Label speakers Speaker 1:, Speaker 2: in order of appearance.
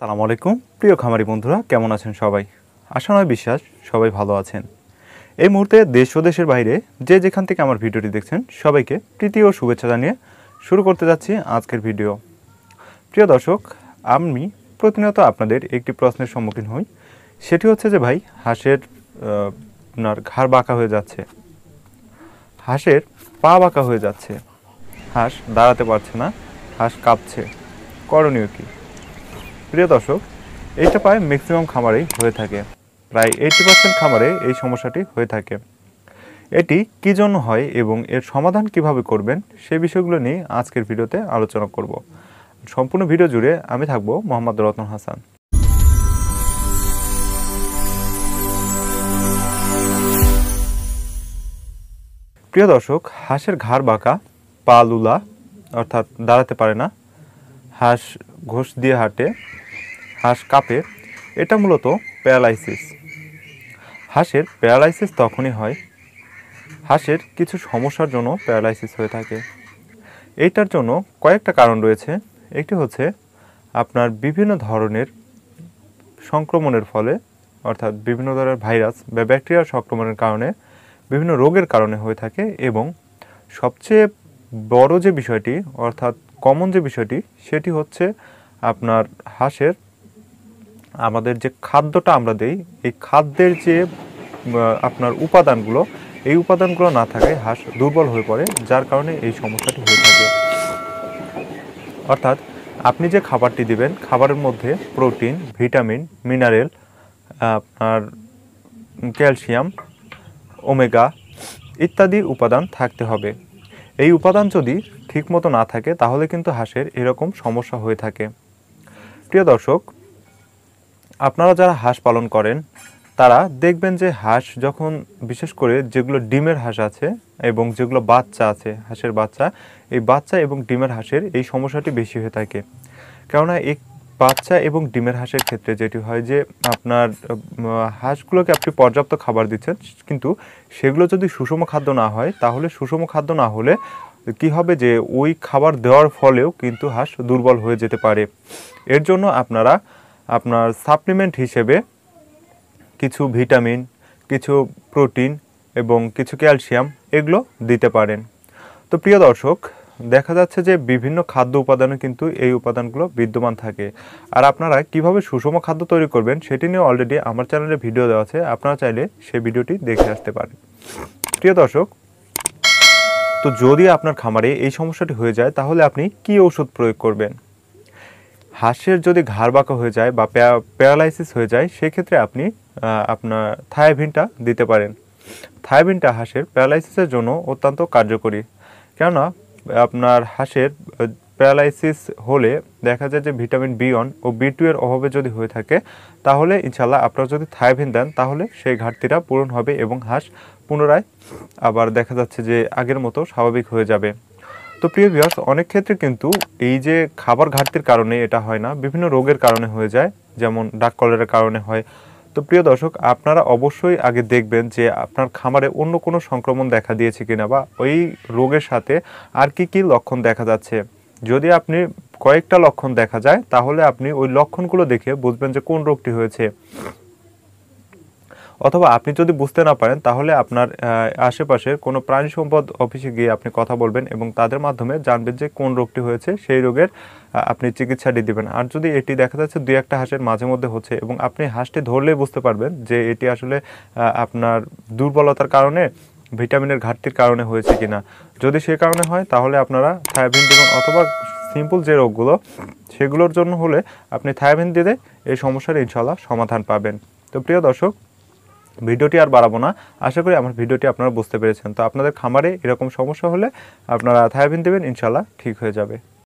Speaker 1: সালাম আলাইকুম প্রিয় খামারি বন্ধুরা কেমন আছেন সবাই আশা নয় বিশ্বাস সবাই ভালো আছেন এই মুহূর্তে দেশ ও দেশের বাইরে যে যেখান থেকে আমার ভিডিওটি দেখছেন সবাইকে প্রীতি ও শুভেচ্ছা জানিয়ে শুরু করতে যাচ্ছি আজকের ভিডিও প্রিয় দর্শক আমি প্রতিনিয়ত আপনাদের একটি প্রশ্নের সম্মুখীন হই সেটি হচ্ছে যে ভাই হাঁসের আপনার ঘাড় বাঁকা হয়ে যাচ্ছে হাঁসের পা বাঁকা হয়ে যাচ্ছে হাঁস দাঁড়াতে পারছে না হাঁস কাঁপছে করণীয় কী প্রিয় দর্শক এটা প্রায় ম্যাক্সিমাম খামারেই হয়ে থাকে প্রায় এইটি পার্সেন্ট খামারে এই সমস্যাটি হয়ে থাকে এটি কী জন্য হয় এবং এর সমাধান কিভাবে করবেন সে বিষয়গুলো নিয়ে আজকের ভিডিওতে আলোচনা করব সম্পূর্ণ ভিডিও জুড়ে আমি থাকবো মোহাম্মদ রতন হাসান প্রিয় দর্শক হাঁসের ঘাড় বাঁকা পা লুলা অর্থাৎ দাঁড়াতে পারে না হাঁস ঘোষ দিয়ে হাঁটে হাঁস কাঁপে এটা মূলত প্যারালাইসিস হাঁসের প্যারালাইসিস তখনই হয় হাঁসের কিছু সমস্যার জন্য প্যারালাইসিস হয়ে থাকে এইটার জন্য কয়েকটা কারণ রয়েছে একটি হচ্ছে আপনার বিভিন্ন ধরনের সংক্রমণের ফলে অর্থাৎ বিভিন্ন ধরনের ভাইরাস বা ব্যাকটেরিয়া সংক্রমণের কারণে বিভিন্ন রোগের কারণে হয়ে থাকে এবং সবচেয়ে বড় যে বিষয়টি অর্থাৎ কমন যে বিষয়টি সেটি হচ্ছে আপনার হাঁসের আমাদের যে খাদ্যটা আমরা দেই এই খাদ্যের যে আপনার উপাদানগুলো এই উপাদানগুলো না থাকায় হাঁস দুর্বল হয়ে পড়ে যার কারণে এই সমস্যাটি হয়ে থাকে অর্থাৎ আপনি যে খাবারটি দিবেন খাবারের মধ্যে প্রোটিন ভিটামিন মিনারেল আপনার ক্যালসিয়াম ওমেগা ইত্যাদি উপাদান থাকতে হবে এই উপাদান যদি ঠিকমতো না থাকে তাহলে কিন্তু হাঁসের এরকম সমস্যা হয়ে থাকে প্রিয় দর্শক আপনারা যারা হাঁস পালন করেন তারা দেখবেন যে হাঁস যখন বিশেষ করে যেগুলো ডিমের হাঁস আছে এবং যেগুলো বাচ্চা আছে হাঁসের বাচ্চা এই বাচ্চা এবং ডিমের হাঁসের এই সমস্যাটি বেশি হয়ে থাকে কেননা এই বাচ্চা এবং ডিমের হাঁসের ক্ষেত্রে যেটি হয় যে আপনার হাঁসগুলোকে আপনি পর্যাপ্ত খাবার দিচ্ছেন কিন্তু সেগুলো যদি সুষম খাদ্য না হয় তাহলে সুষম খাদ্য না হলে কি হবে যে ওই খাবার দেওয়ার ফলেও কিন্তু হাঁস দুর্বল হয়ে যেতে পারে এর জন্য আপনারা আপনার সাপ্লিমেন্ট হিসেবে কিছু ভিটামিন কিছু প্রোটিন এবং কিছু ক্যালসিয়াম এগুলো দিতে পারেন তো প্রিয় দর্শক দেখা যাচ্ছে যে বিভিন্ন খাদ্য উপাদানে কিন্তু এই উপাদানগুলো বিদ্যমান থাকে আর আপনারা কিভাবে সুষম খাদ্য তৈরি করবেন সেটি নিয়ে অলরেডি আমার চ্যানেলে ভিডিও দেওয়া আছে আপনারা চাইলে সেই ভিডিওটি দেখে আসতে পারেন প্রিয় দর্শক তো যদি আপনার খামারে এই সমস্যাটি হয়ে যায় তাহলে আপনি কি ওষুধ প্রয়োগ করবেন হাঁসের যদি ঘাড় বাঁকা হয়ে যায় বা প্যারালাইসিস হয়ে যায় সেক্ষেত্রে আপনি আপনার থায়াভিনটা দিতে পারেন থায়াভিনটা হাঁসের প্যারালাইসিসের জন্য অত্যন্ত কার্যকরী কেননা আপনার হাঁসের প্যারালাইসিস হলে দেখা যায় যে ভিটামিন বি ওয়ান ও বি টু এর অভাবে যদি হয়ে থাকে তাহলে ইনশাল্লাহ আপনারা যদি থায়াভিন দেন তাহলে সেই ঘাটতিটা পূরণ হবে এবং হাঁস পুনরায় আবার দেখা যাচ্ছে যে আগের মতো স্বাভাবিক হয়ে যাবে তো প্রিয় ভিউয়ার্স অনেক ক্ষেত্রে কিন্তু এই যে খাবার ঘাটতির কারণে এটা হয় না বিভিন্ন রোগের কারণে হয়ে যায় যেমন ডাক কলেরার কারণে হয় তো প্রিয় দর্শক আপনারা অবশ্যই আগে দেখবেন যে আপনার খামারে অন্য কোনো সংক্রমণ দেখা দিয়েছে কিনা বা ওই রোগের সাথে আর কি কি লক্ষণ দেখা যাচ্ছে যদি আপনি কয়েকটা লক্ষণ দেখা যায় তাহলে আপনি ওই লক্ষণগুলো দেখে বুঝবেন যে কোন রোগটি হয়েছে অথবা আপনি যদি বুঝতে না পারেন তাহলে আপনার আশেপাশের কোনো প্রাণী সম্পদ অফিসে গিয়ে আপনি কথা বলবেন এবং তাদের মাধ্যমে জানবেন যে কোন রোগটি হয়েছে সেই রোগের আপনি চিকিৎসাটি দিবেন আর যদি এটি দেখা যাচ্ছে দুই একটা হাঁসের মাঝে মধ্যে হচ্ছে এবং আপনি হাঁসটি ধরলে বুঝতে পারবেন যে এটি আসলে আপনার দুর্বলতার কারণে ভিটামিনের ঘাটতির কারণে হয়েছে কিনা যদি সে কারণে হয় তাহলে আপনারা থায়াবিন দেবেন অথবা সিম্পল যে রোগগুলো সেগুলোর জন্য হলে আপনি থায়াবিন দিলে এই সমস্যার ইনশাল্লাহ সমাধান পাবেন তো প্রিয় দর্শক ভিডিওটি আর বাড়াবো না আশা করি আমার ভিডিওটি আপনারা বুঝতে পেরেছেন তো আপনাদের খামারে এরকম সমস্যা হলে আপনারা থায়াবিন দেবেন ইনশাল্লাহ ঠিক হয়ে যাবে